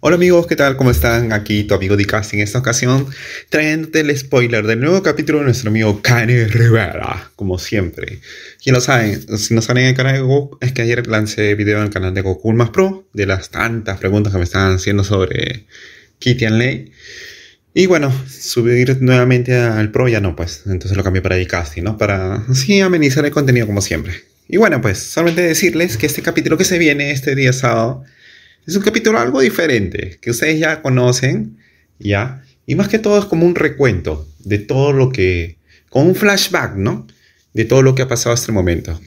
Hola amigos, ¿qué tal? ¿Cómo están? Aquí tu amigo Dicasi. en esta ocasión trayéndote el spoiler del nuevo capítulo de nuestro amigo Kanye Rivera, como siempre. Quien lo sabe? si no saben el canal de Goku, es que ayer lancé video en el canal de Goku Más Pro de las tantas preguntas que me estaban haciendo sobre Kitty and Ley. Y bueno, subir nuevamente al Pro ya no, pues. Entonces lo cambié para Dicasi, ¿no? Para así amenizar el contenido como siempre. Y bueno, pues solamente decirles que este capítulo que se viene este día sábado es un capítulo algo diferente, que ustedes ya conocen, ¿ya? Y más que todo es como un recuento de todo lo que, con un flashback, ¿no? De todo lo que ha pasado hasta el momento.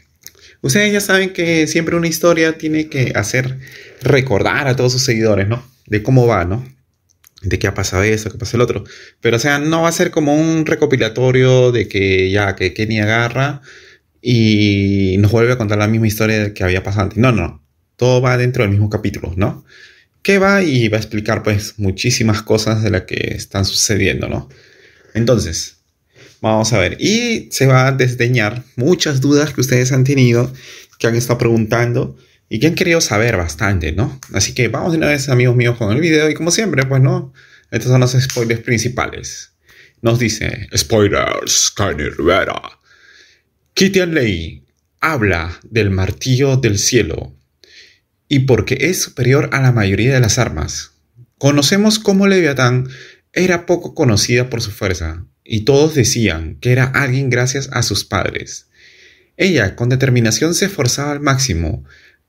Ustedes ya saben que siempre una historia tiene que hacer recordar a todos sus seguidores, ¿no? De cómo va, ¿no? de qué ha pasado eso, qué pasa el otro. Pero, o sea, no va a ser como un recopilatorio de que ya, que Kenny agarra y nos vuelve a contar la misma historia que había pasado antes. No, no, todo va dentro del mismo capítulo, ¿no? Que va y va a explicar pues muchísimas cosas de las que están sucediendo, ¿no? Entonces, vamos a ver. Y se va a desdeñar muchas dudas que ustedes han tenido, que han estado preguntando y que han querido saber bastante, ¿no? Así que vamos de una vez, amigos míos, con el video. Y como siempre, pues no, estos son los spoilers principales. Nos dice, spoilers, Kanye Rivera. Kitian Ley habla del martillo del cielo y porque es superior a la mayoría de las armas. Conocemos cómo Leviatán era poco conocida por su fuerza, y todos decían que era alguien gracias a sus padres. Ella con determinación se esforzaba al máximo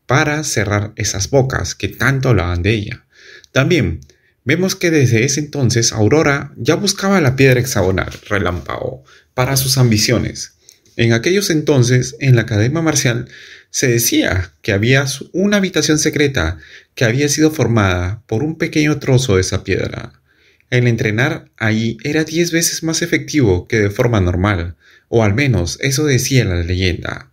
para cerrar esas bocas que tanto hablaban de ella. También vemos que desde ese entonces Aurora ya buscaba la piedra hexagonal, relámpago, para sus ambiciones, en aquellos entonces, en la Academia Marcial, se decía que había una habitación secreta que había sido formada por un pequeño trozo de esa piedra. El entrenar ahí era diez veces más efectivo que de forma normal, o al menos eso decía la leyenda.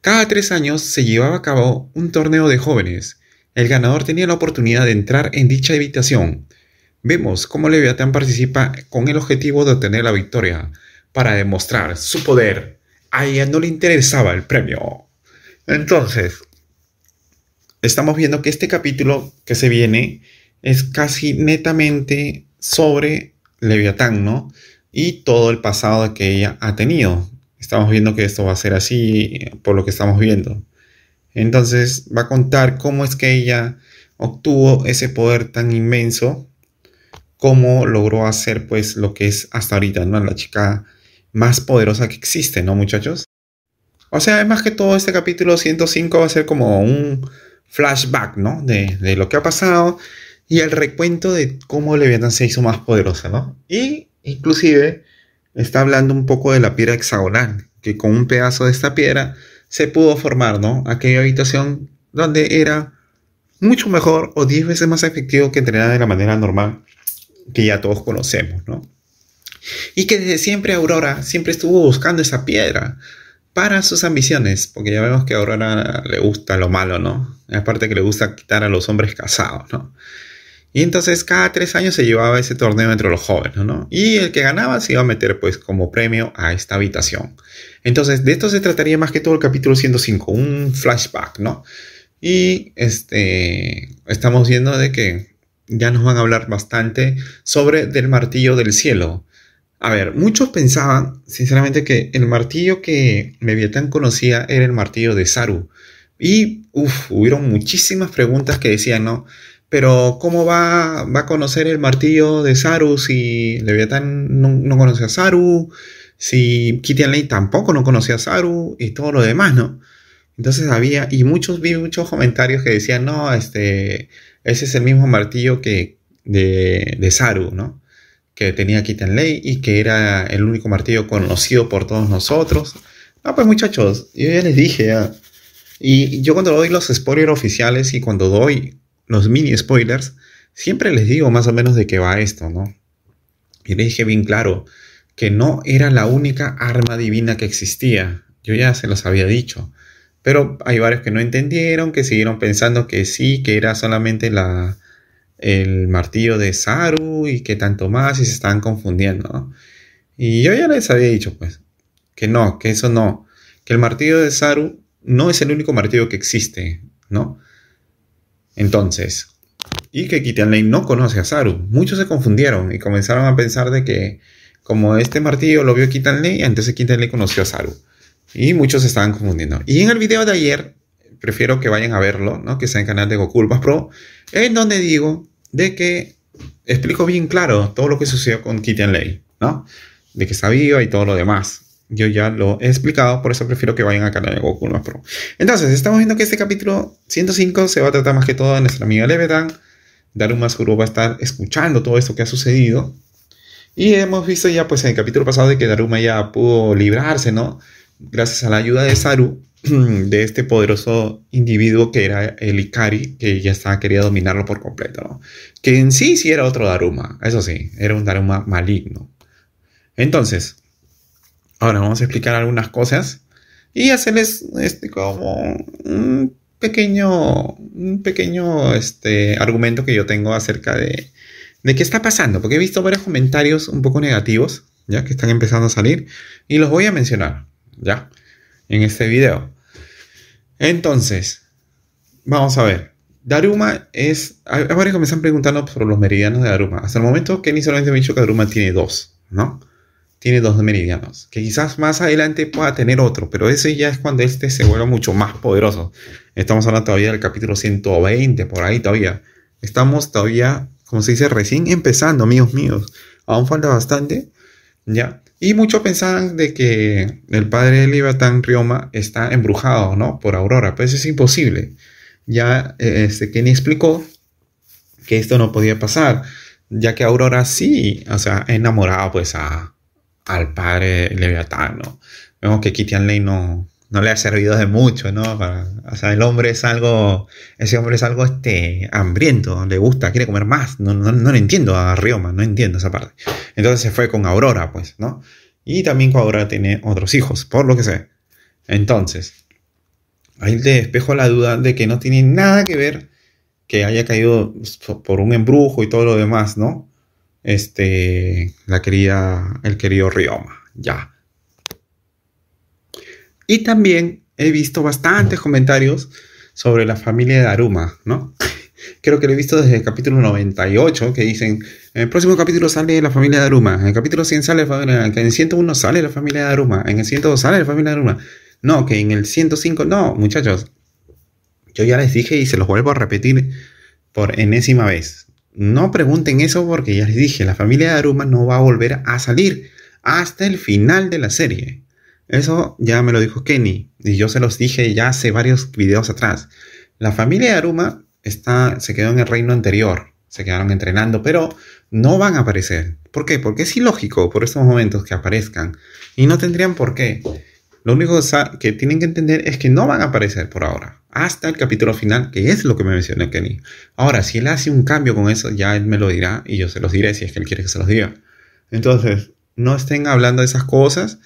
Cada tres años se llevaba a cabo un torneo de jóvenes. El ganador tenía la oportunidad de entrar en dicha habitación. Vemos cómo Leviatán participa con el objetivo de obtener la victoria, para demostrar su poder a ella no le interesaba el premio. Entonces, estamos viendo que este capítulo que se viene es casi netamente sobre Leviatán, ¿no? Y todo el pasado que ella ha tenido. Estamos viendo que esto va a ser así por lo que estamos viendo. Entonces va a contar cómo es que ella obtuvo ese poder tan inmenso, cómo logró hacer pues lo que es hasta ahorita, ¿no? La chica más poderosa que existe, ¿no, muchachos? O sea, además que todo este capítulo 105 va a ser como un flashback, ¿no? De, lo que ha pasado y el recuento de cómo Leviatán se hizo más poderosa, ¿no? Y inclusive está hablando un poco de la piedra hexagonal, que con un pedazo de esta piedra se pudo formar, ¿no? Aquella habitación donde era mucho mejor o 10 veces más efectivo que entrenar de la manera normal que ya todos conocemos, ¿no? Y que desde siempre Aurora siempre estuvo buscando esa piedra para sus ambiciones, porque ya vemos que a Aurora le gusta lo malo, ¿no? Aparte que le gusta quitar a los hombres casados, ¿no? Y entonces cada tres años se llevaba ese torneo entre los jóvenes, ¿no? Y el que ganaba se iba a meter pues como premio a esta habitación. Entonces de esto se trataría más que todo el capítulo 105, un flashback, ¿no? Y este, estamos viendo de que ya nos van a hablar bastante sobre del martillo del cielo, a ver, muchos pensaban, sinceramente, que el martillo que Leviathan conocía era el martillo de Saru. Y, uff, hubieron muchísimas preguntas que decían, ¿no? Pero, ¿cómo va, a conocer el martillo de Saru si Leviathan no, conoce a Saru? Si Kitian Ley tampoco no conocía a Saru y todo lo demás, ¿no? Entonces había, y muchos, vi muchos comentarios que decían, no, este, ese es el mismo martillo que de, de Saru, ¿no? que tenía Ley y que era el único martillo conocido por todos nosotros. Ah, pues muchachos, yo ya les dije. ya. Y yo cuando doy los spoilers oficiales y cuando doy los mini spoilers, siempre les digo más o menos de qué va esto, ¿no? Y les dije bien claro que no era la única arma divina que existía. Yo ya se los había dicho. Pero hay varios que no entendieron, que siguieron pensando que sí, que era solamente la, el martillo de Saru y que tanto más y se estaban confundiendo. Y yo ya les había dicho, pues, que no, que eso no, que el martillo de Saru no es el único martillo que existe, ¿no? Entonces, y que Kitianley no conoce a Saru. Muchos se confundieron y comenzaron a pensar de que como este martillo lo vio Kitanley, entonces Lei conoció a Saru. Y muchos se estaban confundiendo. Y en el video de ayer prefiero que vayan a verlo, ¿no? Que sea en canal de Goku Pro, en donde digo de que explico bien claro todo lo que sucedió con Kitten Lei, ¿no? De que está viva y todo lo demás. Yo ya lo he explicado, por eso prefiero que vayan al canal de Goku Pro. Entonces, estamos viendo que este capítulo 105 se va a tratar más que todo de nuestra amiga Levetan. Daruma más va a estar escuchando todo esto que ha sucedido. Y hemos visto ya pues en el capítulo pasado de que Daruma ya pudo librarse, ¿no? gracias a la ayuda de Saru, de este poderoso individuo que era el Ikari, que ya estaba quería dominarlo por completo, Que en sí sí era otro Daruma, eso sí, era un Daruma maligno. Entonces, ahora vamos a explicar algunas cosas y hacerles este como un pequeño, un pequeño este, argumento que yo tengo acerca de, de qué está pasando, porque he visto varios comentarios un poco negativos, ya que están empezando a salir, y los voy a mencionar. ¿ya? En este video. Entonces, vamos a ver. Daruma es. Hay varios que me están preguntando sobre los meridianos de Daruma. Hasta el momento, Kenny solamente me ha dicho que Daruma tiene dos, ¿no? Tiene dos meridianos. Que quizás más adelante pueda tener otro, pero ese ya es cuando este se vuelva mucho más poderoso. Estamos hablando todavía del capítulo 120, por ahí todavía. Estamos todavía, como se dice, recién empezando, amigos míos. Aún falta bastante, ¿ya? Y muchos pensaban de que el padre de Leviatán, Rioma, está embrujado, ¿no? Por Aurora, pues es imposible. Ya eh, este, Kenny explicó que esto no podía pasar, ya que Aurora sí, o sea, enamoraba pues al padre Leviatán, ¿no? Vemos que Kitian Ley no, no le ha servido de mucho, ¿no? o sea, el hombre es algo, ese hombre es algo este, hambriento, le gusta, quiere comer más, no, no, no le entiendo a Rioma, no entiendo esa parte. Entonces se fue con Aurora, pues, ¿no? Y también con Aurora tiene otros hijos, por lo que sé. Entonces, ahí te despejo la duda de que no tiene nada que ver que haya caído por un embrujo y todo lo demás, ¿no? Este, la querida, el querido Rioma, ya. Y también he visto bastantes comentarios sobre la familia de Aruma, ¿no? Creo que lo he visto desde el capítulo 98, que dicen, en el próximo capítulo sale la familia de Aruma, en el capítulo 100 sale la familia, de en el 101 sale la familia de Daruma, en el 102 sale la familia de Aruma, No, que en el 105, no, muchachos. Yo ya les dije y se los vuelvo a repetir por enésima vez. No pregunten eso porque ya les dije, la familia de Aruma no va a volver a salir hasta el final de la serie. Eso ya me lo dijo Kenny y yo se los dije ya hace varios videos atrás. La familia de Aruma está, se quedó en el reino anterior, se quedaron entrenando, pero no van a aparecer. ¿Por qué? Porque es ilógico por estos momentos que aparezcan y no tendrían por qué. Lo único que tienen que entender es que no van a aparecer por ahora, hasta el capítulo final, que es lo que me mencionó Kenny. Ahora, si él hace un cambio con eso, ya él me lo dirá y yo se los diré si es que él quiere que se los diga. Entonces, no estén hablando de esas cosas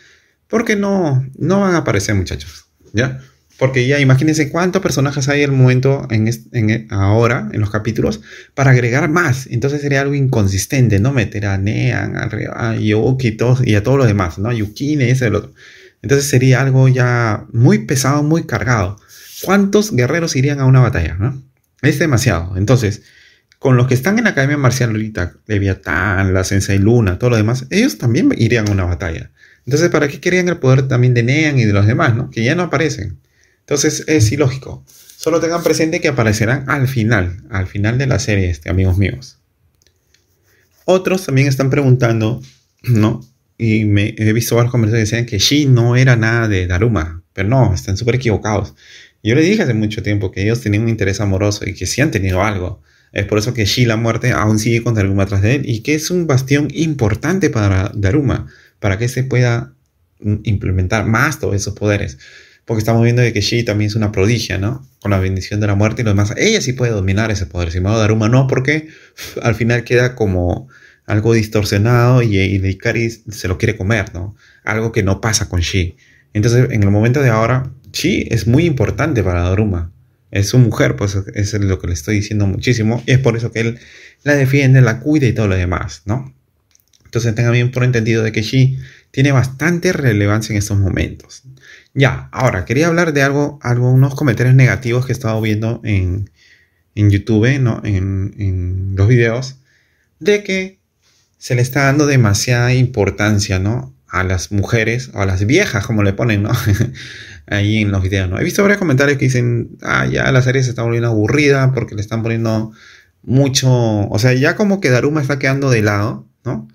porque no, no van a aparecer muchachos, ¿ya? Porque ya imagínense cuántos personajes hay en el momento en, e, ahora en los capítulos para agregar más. Entonces sería algo inconsistente, ¿no? Meter a Nean, a, Yoki y a todos los demás, ¿no? Yukine, ese, el otro. Entonces sería algo ya muy pesado, muy cargado. ¿Cuántos guerreros irían a una batalla, Es demasiado. Entonces, con los que están en la Academia Marcial ahorita, Leviatán, la y Luna, todo lo demás, ellos también irían a una batalla. Entonces, ¿para qué querían el poder también de Nean y de los demás, ¿no? que ya no aparecen? Entonces, es ilógico. Solo tengan presente que aparecerán al final, al final de la serie, este, amigos míos. Otros también están preguntando, ¿no? Y me he visto varios conversadores que decían que Shi no era nada de Daruma, pero no, están súper equivocados. Yo les dije hace mucho tiempo que ellos tenían un interés amoroso y que sí han tenido algo. Es por eso que Shi la muerte aún sigue con Daruma tras de él y que es un bastión importante para Daruma para que se pueda mm, implementar más todos esos poderes. Porque estamos viendo que Shi también es una prodigia, ¿no? Con la bendición de la muerte y lo demás. Ella sí puede dominar ese poder. Sin embargo, Daruma no, porque al final queda como algo distorsionado y, y de se lo quiere comer, ¿no? Algo que no pasa con Shi. Entonces, en el momento de ahora, Shi es muy importante para Daruma. Es su mujer, pues es lo que le estoy diciendo muchísimo. Y es por eso que él la defiende, la cuida y todo lo demás, ¿no? Entonces tengan bien por entendido de que Xi tiene bastante relevancia en estos momentos. Ya, ahora quería hablar de algo, unos comentarios negativos que he estado viendo en, YouTube, ¿no? en, en los videos, de que se le está dando demasiada importancia, ¿no? A las mujeres, o a las viejas, como le ponen, ¿no? Ahí en los videos, ¿no? He visto varios comentarios que dicen, ah, ya la serie se está volviendo aburrida porque le están poniendo mucho, o sea, ya como que Daruma está quedando de lado, ¿no?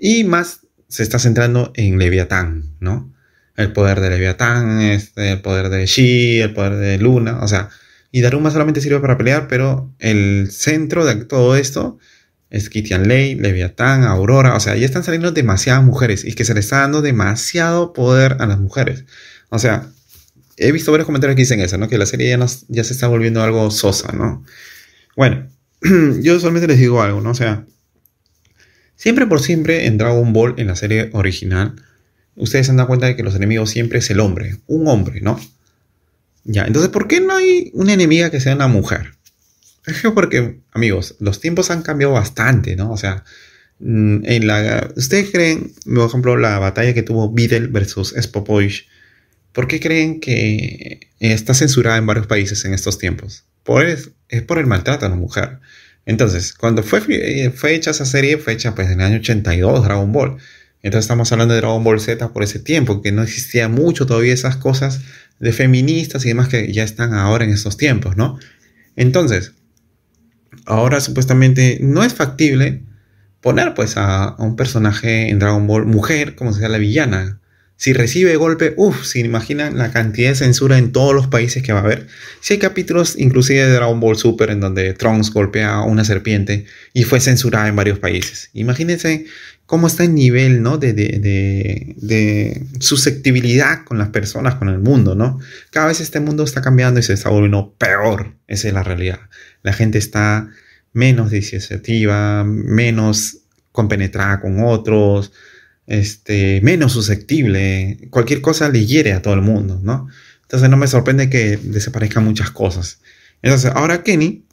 Y más se está centrando en Leviatán, ¿no? El poder de Leviatán, este, el poder de Shi, el poder de Luna, o sea, y Daruma solamente sirve para pelear, pero el centro de todo esto es Kitian Lei, Leviatán, Aurora, o sea, ya están saliendo demasiadas mujeres y que se le está dando demasiado poder a las mujeres. O sea, he visto varios comentarios que dicen eso, ¿no? Que la serie ya, ya se está volviendo algo sosa, ¿no? Bueno, yo solamente les digo algo, ¿no? O sea, Siempre por siempre en Dragon Ball, en la serie original, ustedes se dan cuenta de que los enemigos siempre es el hombre, un hombre, ¿no? Ya, entonces, ¿por qué no hay una enemiga que sea una mujer? Es que porque, amigos, los tiempos han cambiado bastante, ¿no? O sea, mm, en la, ¿ustedes creen, por ejemplo, la batalla que tuvo Videl versus Spopovich? ¿Por qué creen que está censurada en varios países en estos tiempos? Por, es por el maltrato a la mujer. Entonces, cuando eh, fue, hecha esa serie, fue hecha pues en el año 82, Dragon Ball. Entonces estamos hablando de Dragon Ball Z por ese tiempo, que no existía mucho todavía esas cosas de feministas y demás que ya están ahora en estos tiempos, ¿no? Entonces, ahora supuestamente no es factible poner pues a, a un personaje en Dragon Ball mujer como sea la villana, si recibe golpe, uff, si imaginan la cantidad de censura en todos los países que va a haber. Si hay capítulos inclusive de Dragon Ball Super en donde Trunks golpea a una serpiente y fue censurada en varios países. Imagínense cómo está el nivel ¿no? de, susceptibilidad con las personas, con el mundo, ¿no? Cada vez este mundo está cambiando y se está volviendo peor. Esa es la realidad. La gente está menos disociativa, menos compenetrada con otros, este, menos susceptible. Cualquier cosa le hiere a todo el mundo, ¿no? Entonces no me sorprende que desaparezcan muchas cosas. Entonces ahora Kenny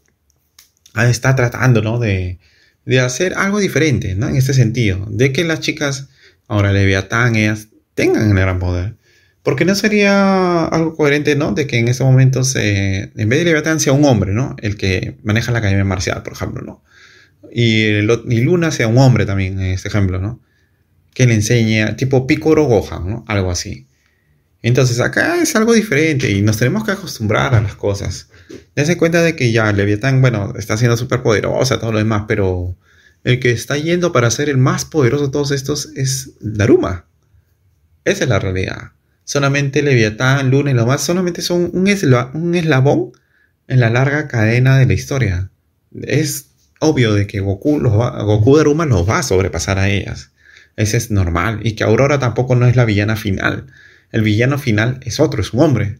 ah, está tratando, ¿no? De, de hacer algo diferente, ¿no? En este sentido, de que las chicas, ahora Leviatán, ellas tengan el gran poder. Porque no sería algo coherente, ¿no? De que en este momento se, en vez de Leviatán sea un hombre, ¿no? El que maneja la academia marcial, por ejemplo, ¿no? Y, y Luna sea un hombre también, en este ejemplo, ¿no? que le enseña, tipo Picoro Gohan, ¿no? Algo así. Entonces acá es algo diferente y nos tenemos que acostumbrar a las cosas. Dese cuenta de que ya Leviatán, bueno, está siendo súper poderosa, todo lo demás, pero el que está yendo para ser el más poderoso de todos estos es Daruma. Esa es la realidad. Solamente Leviatán, Luna y lo más, solamente son un, eslabón en la larga cadena de la historia. Es obvio de que Goku, los Goku Daruma los va a sobrepasar a ellas. Ese es normal. Y que Aurora tampoco no es la villana final. El villano final es otro, es un hombre.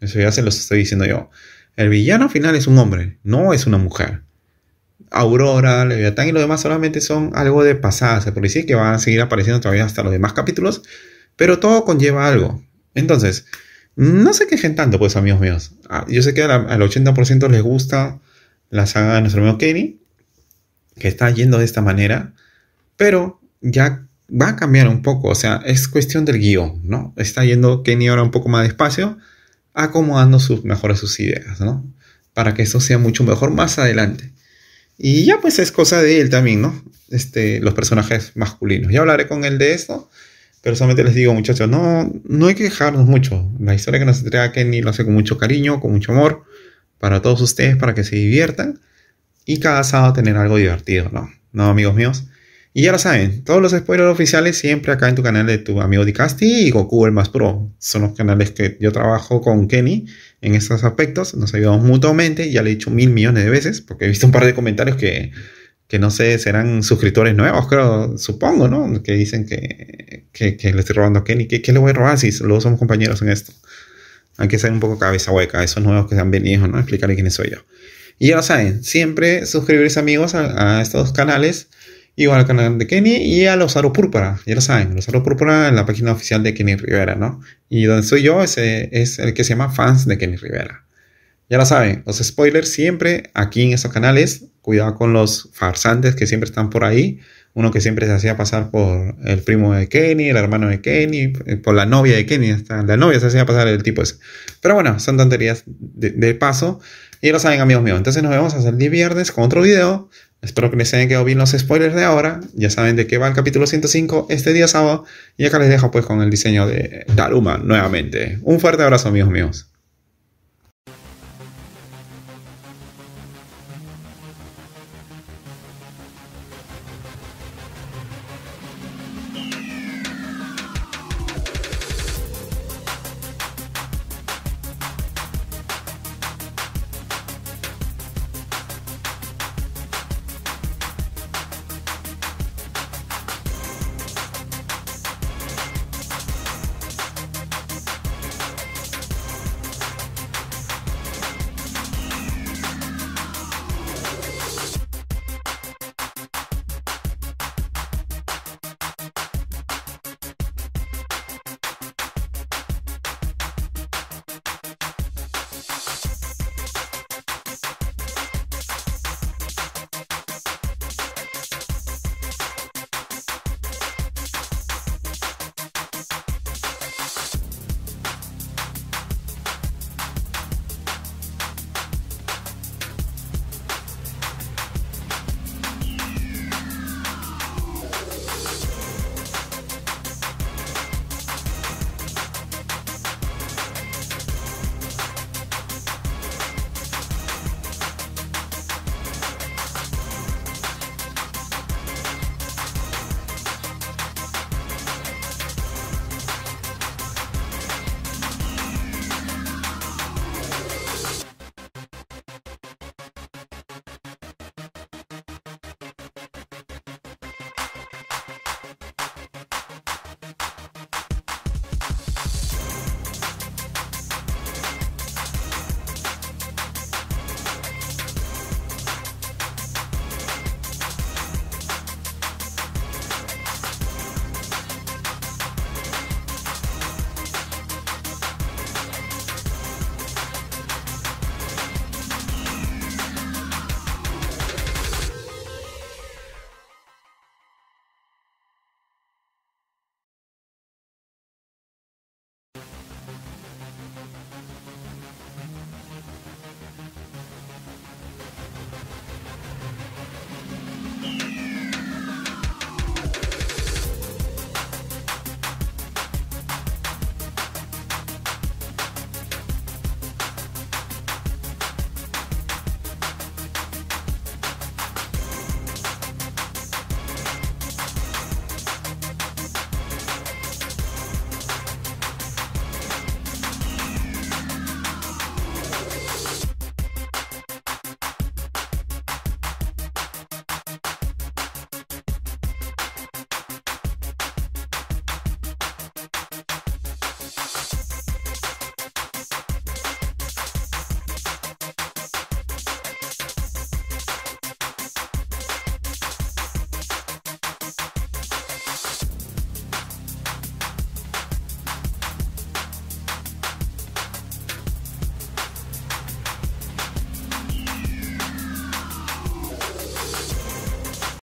Eso ya se los estoy diciendo yo. El villano final es un hombre, no es una mujer. Aurora, Leviatán y lo demás solamente son algo de pasadas por decir que van a seguir apareciendo todavía hasta los demás capítulos, pero todo conlleva algo. Entonces, no se quejen tanto, pues, amigos míos. Ah, yo sé que al 80% les gusta la saga de nuestro amigo Kenny, que está yendo de esta manera, pero ya va a cambiar un poco, o sea, es cuestión del guión, ¿no? Está yendo Kenny ahora un poco más despacio, acomodando sus, mejores sus ideas, ¿no? Para que eso sea mucho mejor más adelante. Y ya pues es cosa de él también, ¿no? Este, los personajes masculinos. Ya hablaré con él de esto, pero solamente les digo, muchachos, no, no hay que quejarnos mucho. La historia que nos entrega Kenny lo hace con mucho cariño, con mucho amor, para todos ustedes, para que se diviertan. Y cada sábado tener algo divertido, ¿no? No, amigos míos. Y ya lo saben, todos los spoilers oficiales siempre acá en tu canal de tu amigo Dicasti y Goku el más pro. Son los canales que yo trabajo con Kenny en estos aspectos. Nos ayudamos mutuamente, ya le he dicho mil millones de veces, porque he visto un par de comentarios que, no sé, serán suscriptores nuevos, creo, supongo, ¿no? Que dicen que, le estoy robando a Kenny. ¿Qué, le voy a robar si luego somos compañeros en esto? Hay que ser un poco cabeza hueca, esos nuevos que se han venido, ¿no? Explicarle quiénes soy yo. Y ya lo saben, siempre suscribirse amigos a, a estos canales igual al canal de Kenny y a los Aro Púrpura, ya lo saben, los Aro Púrpura en la página oficial de Kenny Rivera, ¿no? Y donde soy yo es, es el que se llama Fans de Kenny Rivera. Ya lo saben, los spoilers siempre aquí en esos canales, cuidado con los farsantes que siempre están por ahí, uno que siempre se hacía pasar por el primo de Kenny, el hermano de Kenny, eh, por la novia de Kenny, la novia se hacía pasar el tipo ese. Pero bueno, son tonterías de, paso. Y ya lo saben amigos míos, entonces nos vemos hasta el día viernes con otro video. Espero que les hayan quedado bien los spoilers de ahora. Ya saben de qué va el capítulo 105 este día sábado. Y acá les dejo pues con el diseño de Daruma nuevamente. Un fuerte abrazo amigos míos.